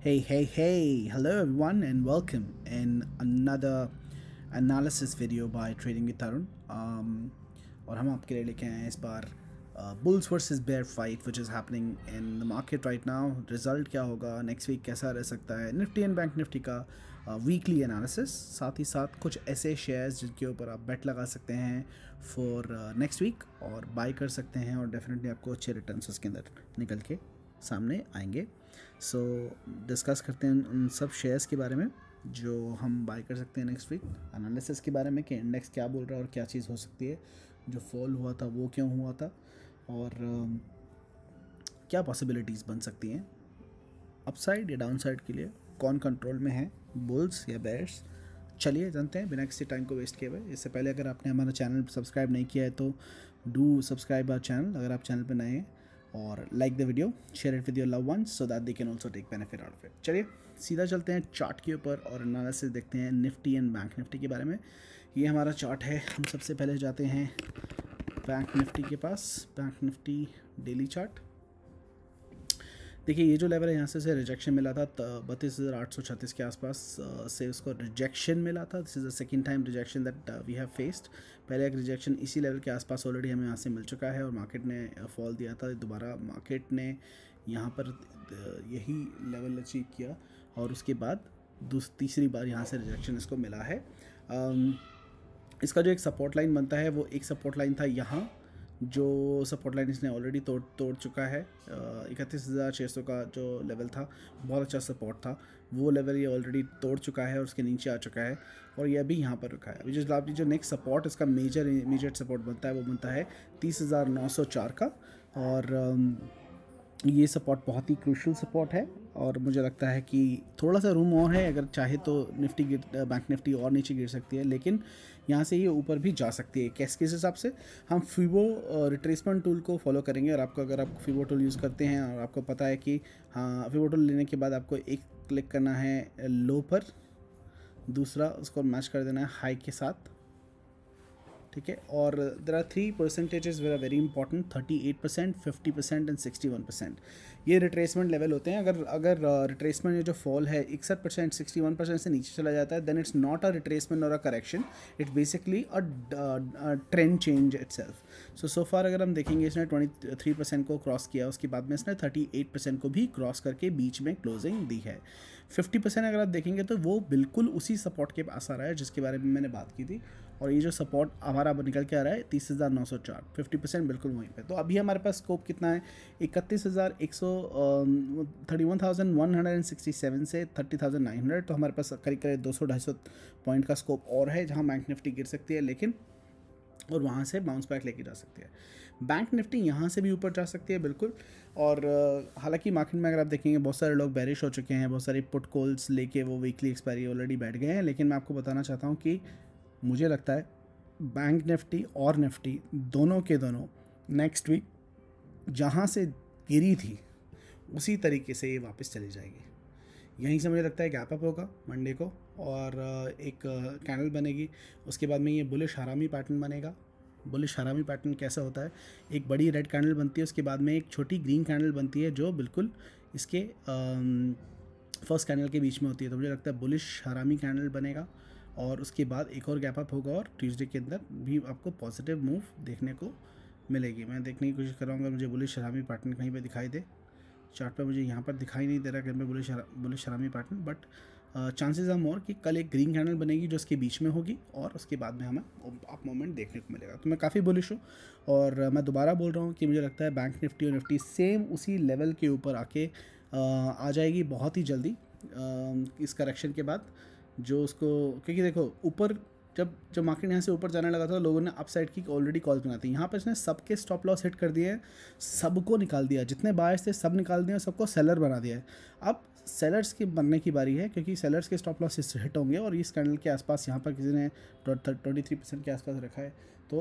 Hey, hey, hey, hello everyone, and welcome in another analysis video by Trading with Tarun. Um, और हम आपके लिए लेके आए हैं इस बार bulls versus bear fight which is happening in the market right now result क्या होगा नेक्स्ट वीक कैसा रह सकता है निफ्टी एंड बैंक निफ्टी का वीकली uh, एनालिसिस साथ ही साथ कुछ ऐसे शेयर्स जिनके ऊपर आप बेट लगा सकते हैं फॉर नेक्स्ट वीक और बाई कर सकते हैं और डेफिनेटली आपको अच्छे रिटर्न उसके अंदर निकल के सामने आएंगे सो so, डिस्कस करते हैं उन सब शेयर्स के बारे में जो हम बाई कर सकते हैं नेक्स्ट वीक एनालिसिस के बारे में कि इंडेक्स क्या बोल रहा है और क्या चीज़ हो सकती है जो फॉल हुआ था वो क्यों हुआ था और um, क्या पॉसिबिलिटीज़ बन सकती हैं अपसाइड या डाउनसाइड के लिए कौन कंट्रोल में है बुल्स या बैर्स चलिए जानते हैं बिना किसी टाइम को वेस्ट किए हुए इससे पहले अगर आपने हमारा चैनल सब्सक्राइब नहीं किया है तो डू सब्सक्राइब आर चैनल अगर आप चैनल पर नए हैं और like the video share it with your love ones so that they can also take benefit out of it चलिए सीधा चलते हैं चार्ट के ऊपर और एनालिसिस देखते हैं निफ्टी एंड बैंक निफ्टी के बारे में ये हमारा चार्ट है हम सबसे पहले जाते हैं बैंक निफ्टी के पास बैंक निफ्टी डेली चार्ट देखिए ये जो लेवल है यहाँ से इसे रिजेक्शन मिला था बत्तीस हज़ार आठ सौ छत्तीस के आसपास से उसको रिजेक्शन मिला था this is the second time rejection that we have faced पहले एक रिजेक्शन इसी लेवल के आसपास ऑलरेडी हमें यहाँ से मिल चुका है और मार्केट ने फॉल uh, दिया था दोबारा मार्केट ने यहाँ पर यही लेवल अचीव किया और उसके बाद तीसरी बार यहाँ से रिजेक्शन इसको मिला है इसका जो एक सपोर्ट लाइन बनता है वो एक सपोर्ट लाइन था यहाँ जो सपोर्ट लाइन इसने ऑलरेडी तोड़ तोड़ चुका है इकतीस हज़ार छः सौ का जो लेवल था बहुत अच्छा सपोर्ट था वो लेवल ये ऑलरेडी तोड़ चुका है और उसके नीचे आ चुका है और ये अभी यहाँ पर रखा है अभी जो जी जो नेक्स्ट सपोर्ट इसका मेजर इमीजिएट सपोर्ट बनता है वो बनता है तीस हज़ार नौ सौ चार का और ये सपोर्ट बहुत ही क्रूशल सपोर्ट है और मुझे लगता है कि थोड़ा सा रूम और है अगर चाहे तो निफ्टी गिर बैंक निफ्टी और नीचे गिर सकती है लेकिन यहाँ से ये ऊपर भी जा सकती है कैस किस हिसाब से हम फीवो रिट्रेसमेंट टूल को फॉलो करेंगे और आपको अगर आप फीवो टूल यूज़ करते हैं और आपको पता है कि हाँ फीवो टूल लेने के बाद आपको एक क्लिक करना है लो पर दूसरा उसको मैच कर देना है हाई के साथ ठीक है और there are three percentages were are very important thirty eight percent fifty percent and sixty one percent ये रिट्रेसमेंट लेवल होते हैं अगर अगर रिट्रेसमेंट में जो फॉल है इकसठ परसेंट सिक्सटी वन परसेंट से नीचे चला जाता है then it's not a retracement और a correction it's basically a trend change itself so so far अगर हम देखेंगे इसने ट्वेंटी थ्री परसेंट को क्रॉस किया उसके बाद में इसने थर्टी एट परसेंट को भी क्रॉस करके बीच में क्लोजिंग दी है फिफ्टी परसेंट अगर आप देखेंगे तो वो बिल्कुल उसी सपोर्ट के पास आ रहा है जिसके बारे में मैंने बात की थी और ये जो सपोर्ट हमारा निकल के आ रहा है तीस हज़ार नौ सौ चार फिफ्टी परसेंट बिल्कुल वहीं पे तो अभी हमारे पास स्कोप कितना है इकतीस हज़ार एक सौ thirty one thousand one hundred and sixty seven से थर्टी थाउजेंड नाइन हंड्रेड तो हमारे पास करीब करीब दो सौ ढाई सौ पॉइंट का स्कोप और है जहाँ बैंक निफ्टी गिर सकती है लेकिन और वहाँ से बाउंस बैक लेके जा सकती है बैंक निफ्टी यहाँ से भी ऊपर जा सकती है बिल्कुल और हालांकि मार्केट में अगर आप देखेंगे बहुत सारे लोग बैरिश हो चुके हैं बहुत सारे पुट कॉल्स लेके वो वीकली एक्सपायरी ऑलरेडी बैठ गए हैं लेकिन मैं आपको बताना चाहता हूँ कि मुझे लगता है बैंक निफ्टी और निफ्टी दोनों के दोनों नेक्स्ट वीक जहाँ से गिरी थी उसी तरीके से ये वापस चली जाएगी यहीं से मुझे लगता है गैप अप होगा मंडे को और एक कैंडल बनेगी उसके बाद में ये बुलिश हरामी पैटर्न बनेगा बुलिश हरामी पैटर्न कैसा होता है एक बड़ी रेड कैंडल बनती है उसके बाद में एक छोटी ग्रीन कैंडल बनती है जो बिल्कुल इसके फर्स्ट कैंडल के बीच में होती है तो मुझे लगता है बुलिश हरामी कैंडल बनेगा और उसके बाद एक और गैप अप होगा और ट्यूसडे के अंदर भी आपको पॉजिटिव मूव देखने को मिलेगी मैं देखने की कोशिश कर रहा हूँ अगर मुझे बुले शराबी पैटर्न कहीं पर दिखाई दे चार्ट पर मुझे यहाँ पर दिखाई नहीं दे रहा कहीं पर शरा बुले शराबी pattern but chances are more कि कल एक ग्रीन कैंडल बनेगी जो उसके बीच में होगी और उसके बाद में हमें आप मोमेंट देखने को मिलेगा तो मैं काफ़ी बुलिश हूँ और मैं दोबारा बोल रहा हूँ कि मुझे लगता है बैंक निफ्टी और निफ्टी सेम उसी लेवल के ऊपर आके uh, आ जाएगी बहुत ही जल्दी uh, इस करेक्शन के बाद जो उसको क्योंकि देखो ऊपर जब जब मार्केट यहाँ से ऊपर जाने लगा था लोगों ने अपसाइड की ऑलरेडी कॉल बनाई थी यहाँ पर इसने सबके स्टॉप लॉस हिट कर दिए सबको निकाल दिया जितने बायर्स थे सब निकाल दिए और सबको सेलर बना दिया है अब सेलर्स के बनने की बारी है क्योंकि सेलर्स के स्टॉप लॉस हिट होंगे और इस कैंडल के आसपास यहाँ पर किसी ने ट्वेंटी थ्री परसेंट के आसपास रखा है तो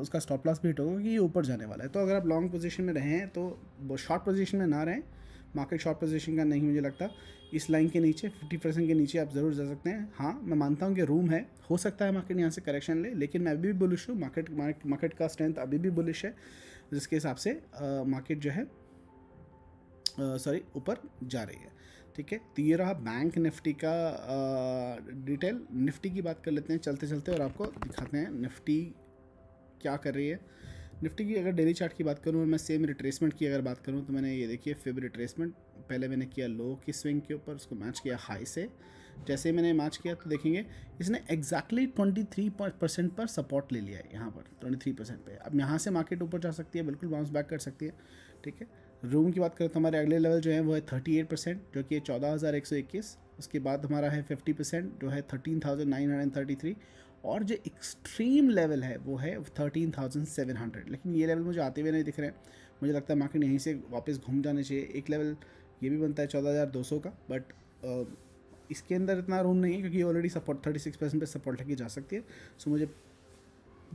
उसका स्टॉप लॉस भी हिट होगा क्योंकि ये ऊपर जाने वाला है तो अगर आप लॉन्ग पोजीशन में रहें तो शॉर्ट पोजीशन में ना रहें मार्केट शॉर्ट पोजीशन का नहीं मुझे लगता इस लाइन के नीचे 50 परसेंट के नीचे आप ज़रूर जा सकते हैं हाँ मैं मानता हूँ कि रूम है हो सकता है मार्केट यहाँ से करेक्शन ले लेकिन मैं अभी भी बुलिश हूँ मार्केट मार्केट का स्ट्रेंथ अभी भी बुलिश है जिसके हिसाब से मार्केट जो है सॉरी ऊपर जा रही है ठीक है तो ये रहा बैंक निफ्टी का डिटेल निफ्टी की बात कर लेते हैं चलते चलते और आपको दिखाते हैं निफ्टी क्या कर रही है निफ्टी की अगर डेली चार्ट की बात करूँ और मैं सेम रिट्रेसमेंट की अगर बात करूँ तो मैंने ये देखिए फिब रिट्रेसमेंट पहले मैंने किया लो की स्विंग के ऊपर उसको मैच किया हाई से जैसे ही मैंने मैच किया तो देखेंगे इसने एग्जैक्टली ट्वेंटी थ्री परसेंट पर सपोर्ट ले लिया है यहाँ पर ट्वेंटी थ्री परसेंट पर अब यहाँ से मार्केट ऊपर जा सकती है बिल्कुल बाउंस बैक कर सकती है ठीक है रूम की बात करें तो हमारे अगले लेवल जो है वो है थर्टी एट परसेंट जो कि चौदह हज़ार एक सौ इक्कीस उसके बाद हमारा है फिफ्टी परसेंट जो है thirteen thousand nine hundred thirty three और जो एक्सट्रीम लेवल है वो है थर्टीन थाउजेंड सेवन हंड्रेड लेकिन ये लेवल मुझे आते हुए नहीं दिख रहे हैं मुझे लगता है मार्केट यहीं से वापस घूम जाने चाहिए एक लेवल ये भी बनता है चौदह हज़ार दो सौ का बट इसके अंदर इतना रूम नहीं है क्योंकि already support thirty six percent पर सपोर्ट लगी जा सकती है सो मुझे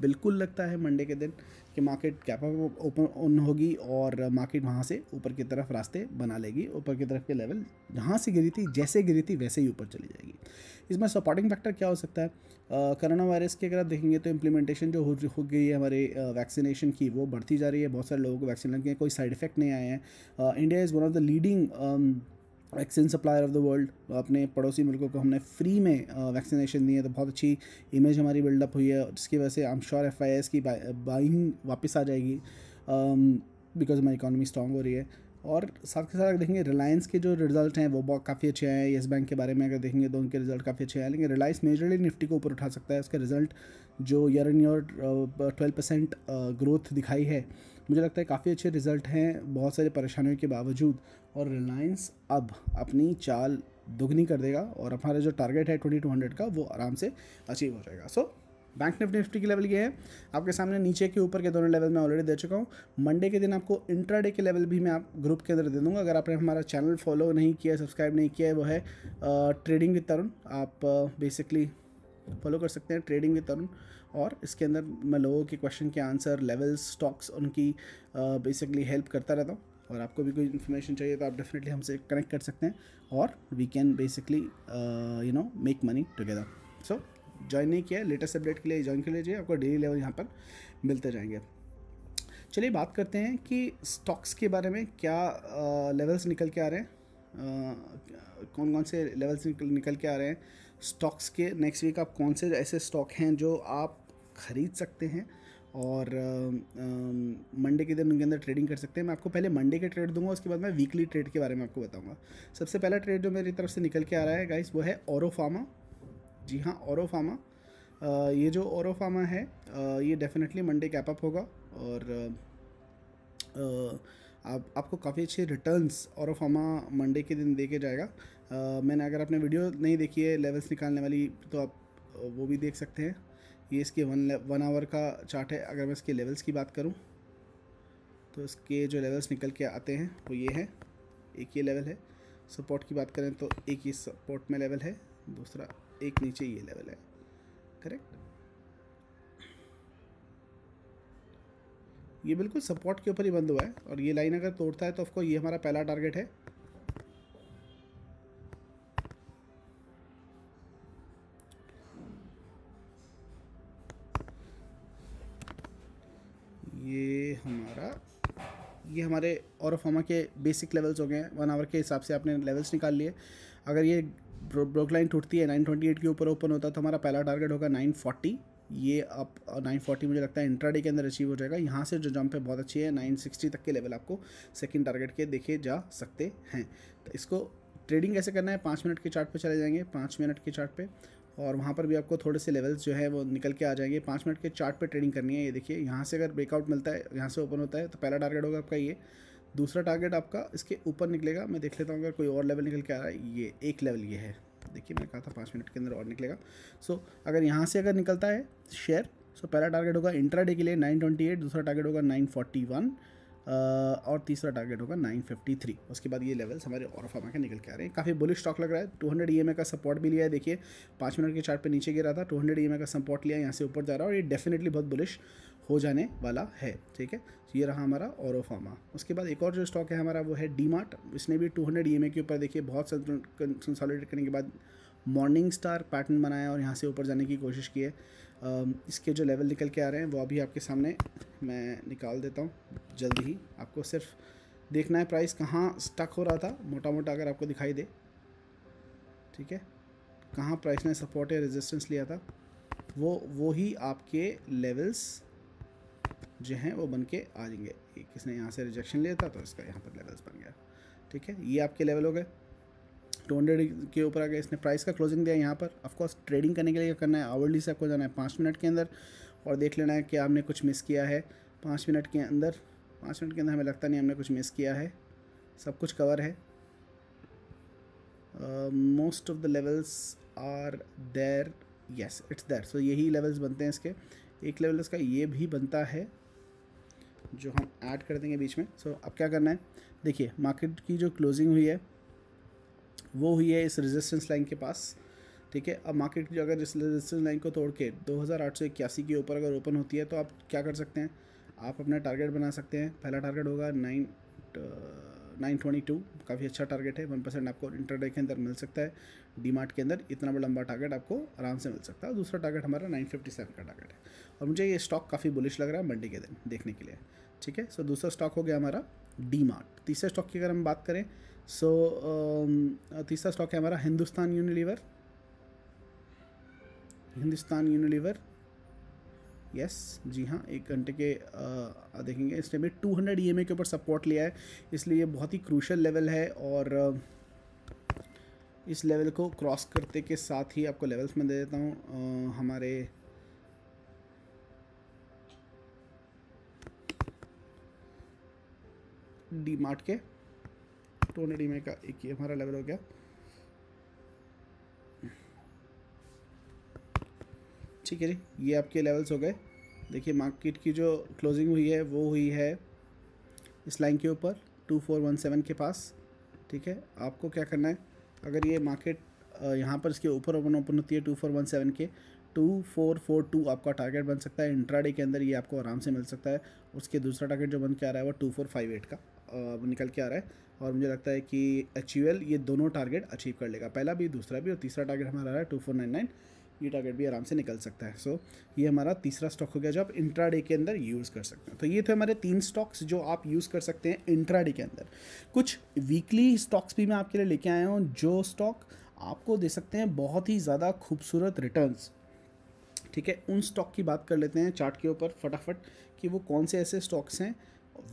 बिल्कुल लगता है मंडे के दिन कि मार्केट कैप ओपन ऑन होगी और मार्केट वहाँ से ऊपर की तरफ रास्ते बना लेगी ऊपर की तरफ के लेवल जहाँ से गिरी थी जैसे गिरी थी वैसे ही ऊपर चली जाएगी इसमें सपोर्टिंग फैक्टर क्या हो सकता है करोना वायरस की अगर आप देखेंगे तो इम्प्लीमेंटेशन जो हो, हो गई है हमारे वैक्सीनेशन की वो बढ़ती जा रही है बहुत सारे लोगों को वैक्सीन लग गए कोई साइड इफेक्ट नहीं आए हैं India is one of the leading vaccine supplier of the world अपने पड़ोसी मुल्कों को हमने फ्री में वैक्सीनेशन दी है तो बहुत अच्छी इमेज हमारी बिल्डअप हुई है जिसकी वजह से I am sure F I S की बाइंग वापस आ जाएगी बिकॉज um, हमारी इकानमी स्ट्रॉन्ग हो रही है और साथ के साथ अगर देखेंगे रिलायंस के जो रिजल्ट हैं वो बहुत काफ़ी अच्छे हैं येस बैंक के बारे में अगर देखेंगे तो उनके रिजल्ट काफ़ी अच्छे हैं लेकिन रिलायंस मेजरली निफ्टी को ऊपर उठा सकता है उसका रिजल्ट जो year and year twelve percent growth दिखाई है मुझे लगता है काफ़ी अच्छे रिजल्ट हैं बहुत सारी परेशानियों के बावजूद और रिलायंस अब अपनी चाल दुगनी कर देगा और हमारा जो टारगेट है ट्वेंटी टू हंड्रेड का वो आराम से अचीव हो जाएगा सो बैंक निफ्टी निफ्टी के लेवल ये है आपके सामने नीचे के ऊपर के दोनों लेवल मैं ऑलरेडी दे चुका हूँ मंडे के दिन आपको इंट्राडे के लेवल भी मैं आप ग्रुप के अंदर दे दूँगा अगर आपने हमारा चैनल फॉलो नहीं किया सब्सक्राइब नहीं किया है वो है ट्रेडिंग विद तरुण आप बेसिकली फॉलो कर सकते हैं ट्रेडिंग विद तरुण और इसके अंदर मैं लोगों के क्वेश्चन के आंसर लेवल्स स्टॉक्स उनकी बेसिकली हेल्प करता रहता हूँ और आपको भी कोई इन्फॉर्मेशन चाहिए तो आप डेफिनेटली हमसे कनेक्ट कर सकते हैं और we can basically you know make money together so join नहीं किया है लेटेस्ट अपडेट के लिए ज्वाइन कर लीजिए आपको डेली लेवल यहाँ पर मिलते जाएंगे चलिए बात करते हैं कि स्टॉक्स के बारे में क्या लेवल्स uh, निकल के आ रहे हैं uh, कौन कौन से लेवल्स निकल निकल के आ रहे हैं स्टॉक्स के नेक्स्ट वीक आप कौन से ऐसे स्टॉक हैं जो आप खरीद सकते हैं और मंडे के दिन उनके अंदर ट्रेडिंग कर सकते हैं मैं आपको पहले मंडे के ट्रेड दूंगा उसके बाद मैं वीकली ट्रेड के बारे में आपको बताऊंगा सबसे पहला ट्रेड जो मेरी तरफ से निकल के आ रहा है गाइस वो है ओरोफामा जी हाँ औरोफामा ये जो औरोफामा है ये डेफिनेटली मंडे कैपअप होगा और आप आपको काफ़ी अच्छे रिटर्न्स औरोफामा मंडे के दिन दे के जाएगा आ, मैंने अगर आपने वीडियो नहीं देखी है लेवल्स निकालने वाली तो आप वो भी देख सकते हैं ये इसके वन वन आवर का चार्ट है अगर मैं इसके लेवल्स की बात करूँ तो इसके जो लेवल्स निकल के आते हैं वो ये हैं एक ये लेवल है सपोर्ट की बात करें तो एक ये सपोर्ट में लेवल है दूसरा एक नीचे ये लेवल है करेक्ट ये बिल्कुल सपोर्ट के ऊपर ही बंद हुआ है और ये लाइन अगर तोड़ता है तो ऑफकोर्स ये हमारा पहला टारगेट है हमारे और फॉर्मा के बेसिक लेवल्स हो गए हैं वन आवर के हिसाब से आपने लेवल्स निकाल लिए अगर ये ब्रोक लाइन टूटती है 928 के ऊपर ओपन होता है तो हमारा पहला टारगेट होगा 940 ये आप 940 मुझे लगता है इंट्राडे के अंदर अचीव हो जाएगा यहाँ से जो जंप है बहुत अच्छी है 960 तक के लेवल आपको सेकंड टारगेट के देखे जा सकते हैं तो इसको ट्रेडिंग कैसे करना है पाँच मिनट के चार्ट पे चले जाएंगे पाँच मिनट के चार्ट पे और वहाँ पर भी आपको थोड़े से लेवल्स जो है वो निकल के आ जाएंगे पाँच मिनट के चार्ट पे ट्रेडिंग करनी है ये देखिए यहाँ से अगर ब्रेकआउट मिलता है यहाँ से ओपन होता है तो पहला टारगेट होगा आपका ये दूसरा टारगेट आपका इसके ऊपर निकलेगा मैं देख लेता हूँ अगर कोई और लेवल निकल के आ रहा है ये एक लेवल ये है देखिए मैंने कहा था पाँच मिनट के अंदर और निकलेगा सो अगर यहाँ से अगर निकलता है शेयर सो पहला टारगेट होगा इंट्रा डे के लिए नाइन दूसरा टारगेट होगा नाइन और तीसरा टारगेट होगा 953 उसके बाद ये लेवल्स हमारे और फार्मा के निकल के आ रहे हैं काफ़ी बुलिश स्टॉक लग रहा है 200 हंड्रेड ई का सपोर्ट भी लिया है देखिए पाँच मिनट के चार्ट पे नीचे गिरा था 200 हंड्रेड ई का सपोर्ट लिया यहाँ से ऊपर जा रहा है और ये डेफिनेटली बहुत बुलिश हो जाने वाला है ठीक है तो ये रहा हमारा और फार्मा उसके बाद एक और जो स्टॉक है हमारा वो है डी इसने भी टू हंड्रेड के ऊपर देखिए बहुत कंसोलिडेट करने के बाद मॉर्निंग स्टार पैटर्न बनाया और यहाँ से ऊपर जाने की कोशिश की है इसके जो लेवल निकल के आ रहे हैं वो अभी आपके सामने मैं निकाल देता हूँ जल्दी ही आपको सिर्फ देखना है प्राइस कहाँ स्टक हो रहा था मोटा मोटा अगर आपको दिखाई दे ठीक है कहाँ प्राइस ने सपोर्ट या रेजिस्टेंस लिया था वो वो ही आपके लेवल्स जो हैं वो बन के आ जाएंगे किसने यहाँ से रिजेक्शन लिया था तो इसका यहाँ पर लेवल्स बन गया ठीक है ये आपके लेवल हो गए टू हंड्रेड के ऊपर आगे इसने प्राइस का क्लोजिंग दिया यहाँ पर ऑफकोर्स ट्रेडिंग करने के लिए करना है आवर्ली से आपको जाना है पाँच मिनट के अंदर और देख लेना है कि आपने कुछ मिस किया है पाँच मिनट के अंदर पाँच मिनट के अंदर हमें लगता नहीं हमने कुछ मिस किया है सब कुछ कवर है most of the levels are there yes it's there so यही लेवल्स बनते हैं इसके एक लेवल इसका ये भी बनता है जो हम ऐड कर देंगे बीच में सो so, अब क्या करना है देखिए मार्केट की जो क्लोजिंग हुई है वो हुई है इस रेजिस्टेंस लाइन के पास ठीक है अब मार्केट की अगर इस रेजिस्टेंस लाइन को तोड़ के दो के ऊपर अगर ओपन होती है तो आप क्या कर सकते हैं आप अपना टारगेट बना सकते हैं पहला टारगेट होगा नाइन नाइन ट्वेंटी टू काफ़ी अच्छा टारगेट है वन परसेंट आपको इंटरडे के अंदर मिल सकता है डी मार्ट के अंदर इतना बड़ा लंबा टारगेट आपको आराम से मिल सकता है दूसरा टारगेट हमारा नाइन फिफ्टी सेवन का टारगेट है और मुझे ये स्टॉक काफ़ी बुलिश लग रहा है मंडे के दिन देखने के लिए ठीक है सो दूसरा स्टॉक हो गया हमारा डी मार्ट तीसरे स्टॉक की अगर हम बात करें सो so, um, uh, तीसरा स्टॉक है हमारा Hindustan Unilever Hindustan Unilever yes जी हाँ एक घंटे के आ, uh, देखेंगे इसने भी टू हंड्रेड ई के ऊपर सपोर्ट लिया है इसलिए ये बहुत ही क्रूशल लेवल है और uh, इस लेवल को क्रॉस करते के साथ ही आपको लेवल्स में दे देता हूँ हमारे डी मार्ट के टू हंड्रेड ई का एक ही हमारा लेवल हो गया ठीक है जी ये आपके लेवल्स हो गए देखिए मार्केट की जो क्लोजिंग हुई है वो हुई है इस लाइन के ऊपर टू फोर वन सेवन के पास ठीक है आपको क्या करना है अगर ये मार्केट यहाँ पर इसके ऊपर ओपन ओपन होती है टू फोर वन सेवन के टू फोर फोर टू आपका टारगेट बन सकता है इंट्राडे के अंदर ये आपको आराम से मिल सकता है उसके दूसरा टारगेट जो बन के आ रहा है वो टू फोर फाइव एट का निकल के आ रहा है और मुझे लगता है कि एच ये दोनों टारगेट अचीव कर लेगा पहला भी दूसरा भी और तीसरा टारगेट हमारा रहा है टू फोर नाइन नाइन ये टारगेट भी आराम से निकल सकता है सो so, ये हमारा तीसरा स्टॉक हो गया जो आप इंट्रा के अंदर यूज़ कर सकते हैं तो ये थे हमारे तीन स्टॉक्स जो आप यूज़ कर सकते हैं इंट्राडे के अंदर कुछ वीकली स्टॉक्स भी मैं आपके लिए लेके आया हूँ जो स्टॉक आपको दे सकते हैं बहुत ही ज़्यादा खूबसूरत रिटर्न्स ठीक है उन स्टॉक की बात कर लेते हैं चार्ट के ऊपर फटाफट कि वो कौन से ऐसे स्टॉक्स हैं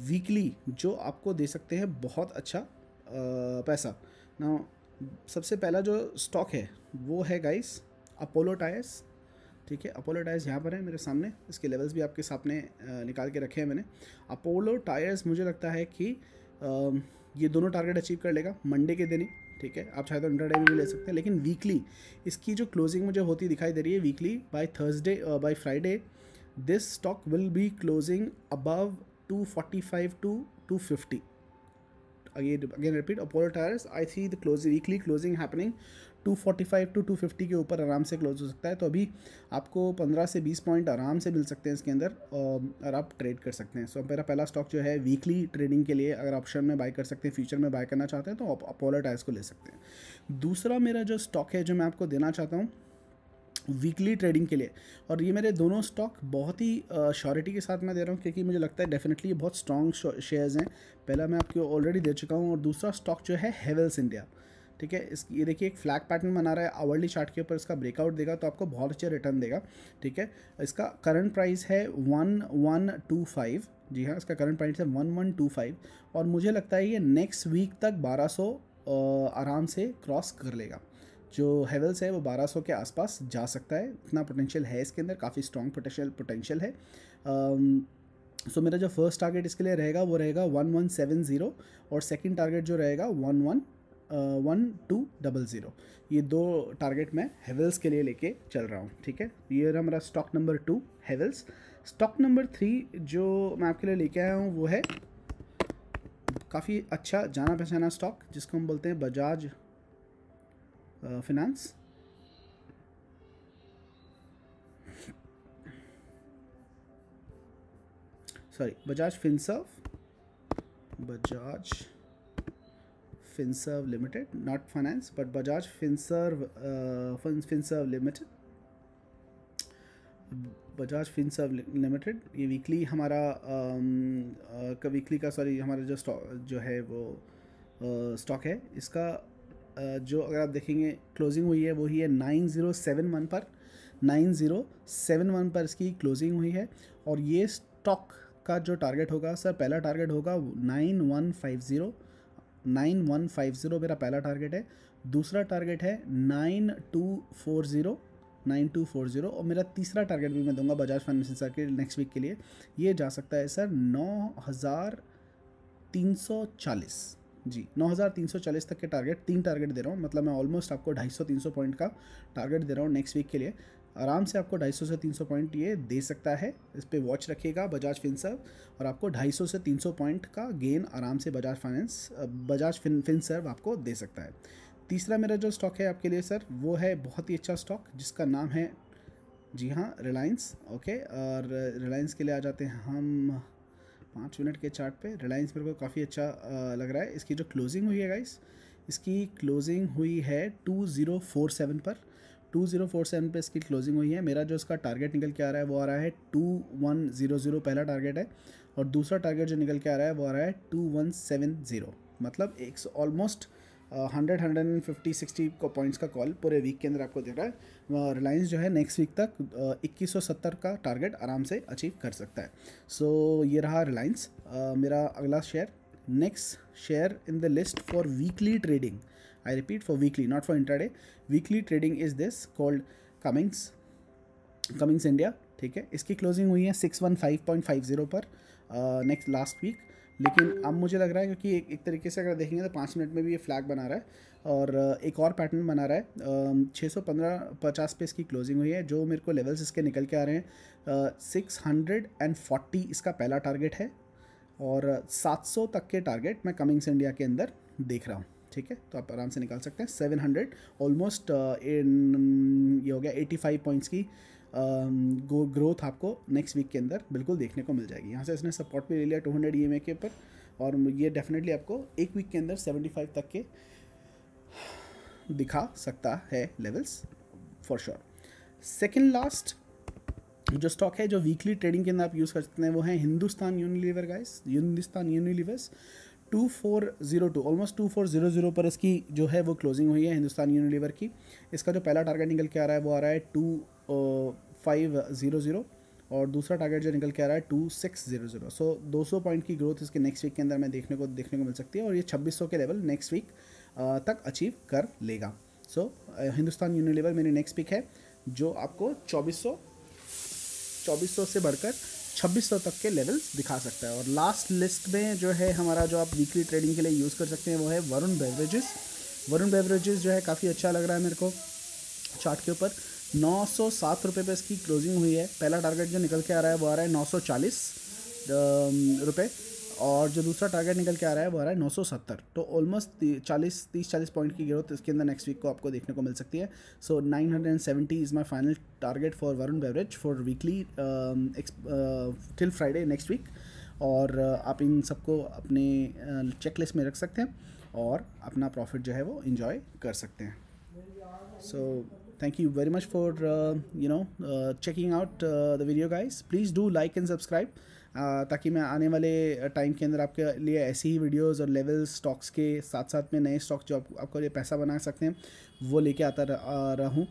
वीकली जो आपको दे सकते हैं बहुत अच्छा पैसा ना सबसे पहला जो स्टॉक है वो है गाइस अपोलो टायर्स ठीक है अपोलो टायर्स यहाँ पर है मेरे सामने इसके लेवल्स भी आपके सामने निकाल के रखे हैं मैंने अपोलो टायर्स मुझे लगता है कि ये दोनों टारगेट अचीव कर लेगा मंडे के दिन ही ठीक है आप चाहे तो इंटरडे टाइम भी ले सकते हैं लेकिन वीकली इसकी जो क्लोजिंग मुझे होती दिखाई दे रही है weekly by Thursday by Friday this stock will be closing above 245 to 250 again again repeat Apollo Tyres I see the closing weekly closing happening 245 two 250 के ऊपर आराम से क्लोज हो सकता है तो अभी आपको 15 से 20 पॉइंट आराम से मिल सकते हैं इसके अंदर और आप ट्रेड कर सकते हैं सो so, मेरा पहला स्टॉक जो है वीकली ट्रेडिंग के लिए अगर ऑप्शन में बाय कर सकते हैं फ्यूचर में बाय करना चाहते हैं तो आप अपोलो टायर्स को ले सकते हैं दूसरा मेरा जो स्टॉक है जो मैं आपको देना चाहता हूँ वीकली ट्रेडिंग के लिए और ये मेरे दोनों स्टॉक बहुत ही श्योरिटी के साथ मैं दे रहा हूँ क्योंकि मुझे लगता है डेफिनेटली ये बहुत स्ट्रॉन्ग शेयर्स हैं पहला मैं आपको ऑलरेडी दे चुका हूँ और दूसरा स्टॉक जो है हेवेल्स इंडिया ठीक है इस ये देखिए एक फ्लैग पैटर्न बना रहा है आवर्ली चार्ट के ऊपर इसका ब्रेकआउट देगा तो आपको बहुत अच्छे रिटर्न देगा ठीक है इसका करंट प्राइस है वन वन टू फाइव जी हाँ इसका करंट प्राइस है वन वन टू फाइव और मुझे लगता है ये नेक्स्ट वीक तक बारह सौ आराम से क्रॉस कर लेगा जो हेवल्स है वो 1200 के आसपास जा सकता है इतना पोटेंशियल है इसके अंदर काफ़ी स्ट्रॉन्ग पोटेंशियल पोटेंशियल है um, सो so, मेरा जो फर्स्ट टारगेट इसके लिए रहेगा वो रहेगा वन वन सेवन ज़ीरो और सेकंड टारगेट जो रहेगा one one one two double zero ये दो टारगेट मैं हेवल्स के लिए लेके चल रहा हूँ ठीक है ये रहा मेरा stock number two Havells stock number three जो मैं आपके लिए लेके आया हूँ वो है काफ़ी अच्छा जाना पहचाना स्टॉक जिसको हम बोलते हैं Bajaj uh, finance sorry bajaj finserv bajaj finserv limited not finance but bajaj finserv uh, finserv limited Bajaj Finserv limited ये वीकली हमारा वीकली का सॉरी हमारा जो स्टॉक जो है वो स्टॉक है इसका जो अगर आप देखेंगे क्लोजिंग हुई है वही है नाइन ज़ीरो सेवन वन पर नाइन ज़ीरो सेवन वन पर इसकी क्लोजिंग हुई है और ये स्टॉक का जो टारगेट होगा सर पहला टारगेट होगा nine one five zero nine one five zero मेरा पहला टारगेट है दूसरा टारगेट है nine two four zero nine two four zero और मेरा तीसरा टारगेट भी मैं दूंगा Bajaj financial circuit next week के लिए ये जा सकता है सर नौ हज़ार तीन सौ चालीस जी 9340 तक के टारगेट तीन टारगेट दे रहा हूँ मतलब मैं ऑलमोस्ट आपको 250-300 पॉइंट का टारगेट दे रहा हूँ नेक्स्ट वीक के लिए आराम से आपको 250 से 300 पॉइंट ये दे सकता है इस पर वॉच रखिएगा बजाज फिनसर्व और आपको 250 से 300 पॉइंट का गेन आराम से बजाज फाइनेंस बजाज फिन फिनसर्व आपको दे सकता है तीसरा मेरा जो स्टॉक है आपके लिए सर वो है बहुत ही अच्छा स्टॉक जिसका नाम है जी हाँ रिलायंस ओके और रिलायंस के लिए आ जाते हैं हम पाँच मिनट के चार्ट पे रिलायंस मेरे को काफ़ी अच्छा लग रहा है इसकी जो क्लोजिंग हुई है गाइस इसकी क्लोजिंग हुई है टू ज़ीरो फोर सेवन पर टू ज़ीरो फोर सेवन पर इसकी क्लोजिंग हुई है मेरा जो इसका टारगेट निकल के आ रहा है वो आ रहा है टू वन ज़ीरो ज़ीरो पहला टारगेट है और दूसरा टारगेट जो निकल के आ रहा है वो आ रहा है टू वन सेवन ज़ीरो मतलब एक almost hundred hundred and fifty sixty को पॉइंट्स का कॉल पूरे वीक के अंदर आपको दे रहा है रिलायंस जो है नेक्स्ट वीक तक इक्कीस सौ सत्तर का टारगेट आराम से अचीव कर सकता है सो so, ये रहा रिलायंस मेरा अगला share next share in the list for weekly trading I repeat for weekly not for intraday weekly trading is this called Cummins Cummins India ठीक है इसकी क्लोजिंग हुई है six one five point five zero पर next last week लेकिन अब मुझे लग रहा है क्योंकि एक एक तरीके से अगर देखेंगे तो पाँच मिनट में भी ये फ्लैग बना रहा है और एक और पैटर्न बना रहा है छः सौ पंद्रह पचास पे इसकी क्लोजिंग हुई है जो मेरे को लेवल्स इसके निकल के आ रहे हैं सिक्स हंड्रेड एंड फोर्टी इसका पहला टारगेट है और सात सौ तक के टारगेट मैं कमिंग्स इंडिया के अंदर देख रहा हूँ ठीक है तो आप आराम से निकाल सकते हैं सेवन हंड्रेड ऑलमोस्ट ये हो गया एटी फाइव पॉइंट्स की ग्रोथ um, आपको नेक्स्ट वीक के अंदर बिल्कुल देखने को मिल जाएगी यहाँ से इसने सपोर्ट भी ले लिया टू हंड्रेड ई के ऊपर और ये डेफिनेटली आपको एक वीक के अंदर सेवेंटी फाइव तक के दिखा सकता है levels for sure second last जो स्टॉक है जो वीकली ट्रेडिंग के अंदर आप यूज़ कर सकते हैं वो है Hindustan Unilever guys Hindustan Unilevers two four zero two almost two four zero zero पर इसकी जो है वो क्लोजिंग हुई है हिंदुस्तान यूनिलीवर की इसका जो पहला टारगेट निकल के आ रहा है वो आ रहा है टू फाइव ज़ीरो ज़ीरो और दूसरा टारगेट जो निकल के आ रहा है two six zero zero so दो सौ पॉइंट की ग्रोथ इसके नेक्स्ट वीक के अंदर मैं देखने को देखने को मिल सकती है और ये छब्बीस सौ के लेवल नेक्स्ट वीक तक अचीव कर लेगा सो so, हिंदुस्तान लेवल मेरी नेक्स्ट पिक है जो आपको चौबीस सौ चौबीस सौ से बढ़कर छब्बीस सौ तक के लेवल्स दिखा सकता है और लास्ट लिस्ट में जो है हमारा जो आप वीकली ट्रेडिंग के लिए यूज़ कर सकते हैं वो है वरुण बेवरेजेस वरुण बेवरेजेस जो है काफ़ी अच्छा लग रहा है मेरे को चार्ट के ऊपर नौ सौ सात रुपये पर इसकी क्लोजिंग हुई है पहला टारगेट जो निकल के आ रहा है वो आ रहा है नौ सौ चालीस रुपये और जो दूसरा टारगेट निकल के आ रहा है वो आ रहा है नौ सौ सत्तर तो ऑलमोस्ट चालीस तीस चालीस पॉइंट की ग्रोथ इसके अंदर नेक्स्ट वीक को आपको देखने को मिल सकती है so nine hundred and seventy is my final target for Varun beverage for weekly till Friday next week और आप इन सबको अपने चेक लिस्ट में रख सकते हैं और अपना प्रॉफिट जो है वो इन्जॉय कर सकते हैं सो so, thank you very much for uh, you know uh, checking out uh, the video guys please do like and subscribe ताकि मैं आने वाले टाइम के अंदर आपके लिए ऐसी ही वीडियोस और लेवल स्टॉक्स के साथ साथ में नए स्टॉक जो आप, आपको लिए पैसा बना सकते हैं वो लेके आता रहूँ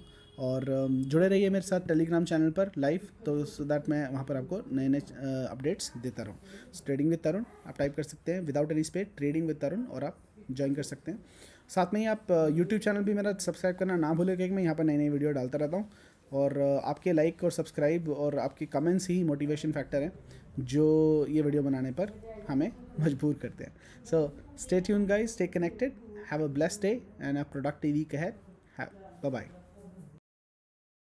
और um, जुड़े रहिए मेरे साथ टेलीग्राम चैनल पर लाइव तो सो दैट मैं वहाँ पर आपको नए नए अपडेट्स देता रहूँ ट्रेडिंग विद तरुण आप टाइप कर सकते हैं without any spread trading with Tarun और आप ज्वाइन कर सकते हैं साथ में ही आप यूट्यूब चैनल भी मेरा सब्सक्राइब करना ना भूलें क्योंकि मैं यहाँ पर नई नई वीडियो डालता रहता हूँ और आपके लाइक और सब्सक्राइब और आपके कमेंट्स ही मोटिवेशन फैक्टर हैं जो ये वीडियो बनाने पर हमें मजबूर करते हैं so stay tune guys stay connected have a blessed day and a productive week है बाय